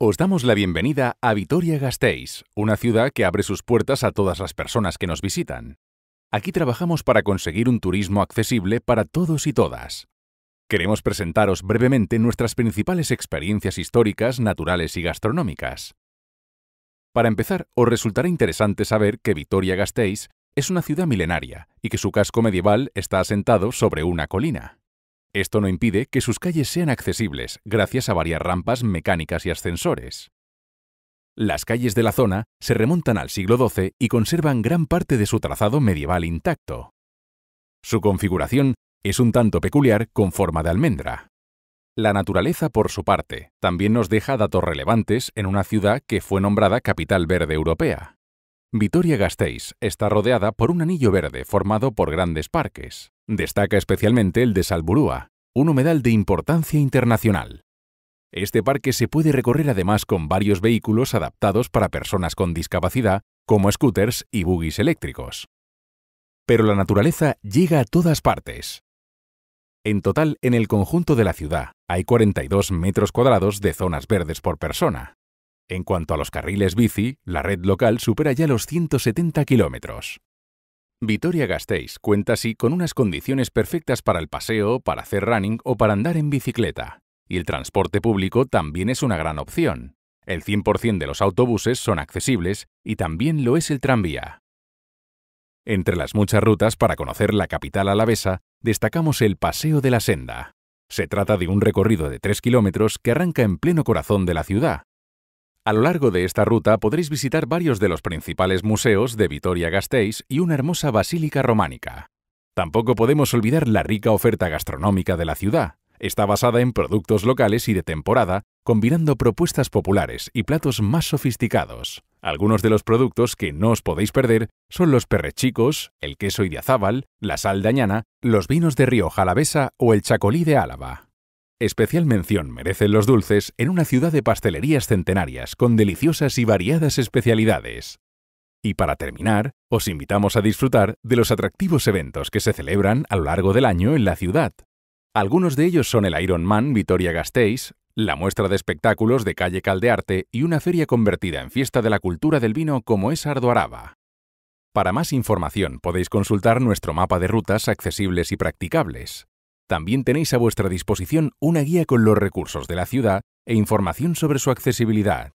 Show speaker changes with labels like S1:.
S1: Os damos la bienvenida a Vitoria-Gasteiz, una ciudad que abre sus puertas a todas las personas que nos visitan. Aquí trabajamos para conseguir un turismo accesible para todos y todas. Queremos presentaros brevemente nuestras principales experiencias históricas, naturales y gastronómicas. Para empezar, os resultará interesante saber que Vitoria-Gasteiz es una ciudad milenaria y que su casco medieval está asentado sobre una colina. Esto no impide que sus calles sean accesibles gracias a varias rampas mecánicas y ascensores. Las calles de la zona se remontan al siglo XII y conservan gran parte de su trazado medieval intacto. Su configuración es un tanto peculiar con forma de almendra. La naturaleza, por su parte, también nos deja datos relevantes en una ciudad que fue nombrada Capital Verde Europea. Vitoria-Gasteiz está rodeada por un anillo verde formado por grandes parques. Destaca especialmente el de Salburúa, un humedal de importancia internacional. Este parque se puede recorrer además con varios vehículos adaptados para personas con discapacidad, como scooters y buggies eléctricos. Pero la naturaleza llega a todas partes. En total, en el conjunto de la ciudad, hay 42 metros cuadrados de zonas verdes por persona, en cuanto a los carriles bici, la red local supera ya los 170 kilómetros. Vitoria-Gasteiz cuenta así con unas condiciones perfectas para el paseo, para hacer running o para andar en bicicleta. Y el transporte público también es una gran opción. El 100% de los autobuses son accesibles y también lo es el tranvía. Entre las muchas rutas para conocer la capital alavesa, destacamos el Paseo de la Senda. Se trata de un recorrido de 3 kilómetros que arranca en pleno corazón de la ciudad, a lo largo de esta ruta podréis visitar varios de los principales museos de Vitoria-Gasteiz y una hermosa basílica románica. Tampoco podemos olvidar la rica oferta gastronómica de la ciudad. Está basada en productos locales y de temporada, combinando propuestas populares y platos más sofisticados. Algunos de los productos que no os podéis perder son los perrechicos, el queso idiazábal, la sal dañana, los vinos de Río Jalavesa o el chacolí de Álava. Especial mención merecen los dulces en una ciudad de pastelerías centenarias con deliciosas y variadas especialidades. Y para terminar, os invitamos a disfrutar de los atractivos eventos que se celebran a lo largo del año en la ciudad. Algunos de ellos son el Iron Man, Vitoria-Gasteiz, la muestra de espectáculos de calle Caldearte y una feria convertida en fiesta de la cultura del vino como es Ardoaraba. Para más información podéis consultar nuestro mapa de rutas accesibles y practicables. También tenéis a vuestra disposición una guía con los recursos de la ciudad e información sobre su accesibilidad,